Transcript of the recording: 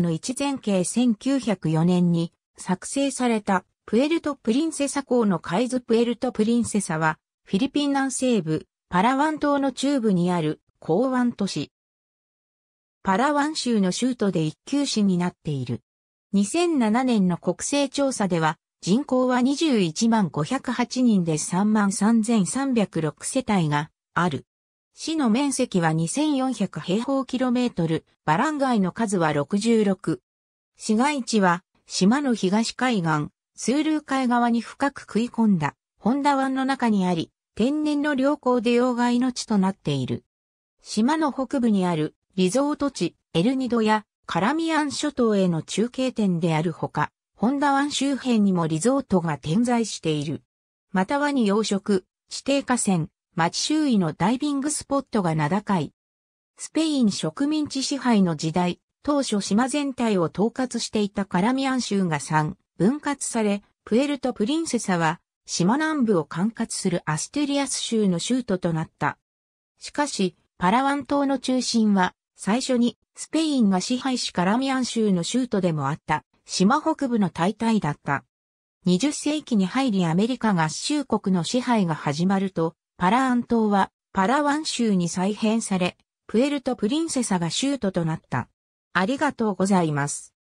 の一前景1904年に作成されたプエルトプリンセサ港の海図プエルトプリンセサはフィリピン南西部パラワン島の中部にある港湾都市。パラワン州の州都で一級市になっている。2007年の国勢調査では人口は21万508人で3万3306世帯がある。市の面積は2400平方キロメートル、バランガイの数は66。市街地は、島の東海岸、スールー海側に深く食い込んだ、ホンダ湾の中にあり、天然の良好で要害の地となっている。島の北部にある、リゾート地、エルニドや、カラミアン諸島への中継点であるほか、ホンダ湾周辺にもリゾートが点在している。またはに養殖、地底河川、町周囲のダイビングスポットが名高い。スペイン植民地支配の時代、当初島全体を統括していたカラミアン州が3、分割され、プエルトプリンセサは、島南部を管轄するアステリアス州の州都となった。しかし、パラワン島の中心は、最初にスペインが支配しカラミアン州の州都でもあった、島北部の大隊だった。20世紀に入りアメリカ合衆国の支配が始まると、パラアン島はパラワン州に再編され、プエルトプリンセサが州都となった。ありがとうございます。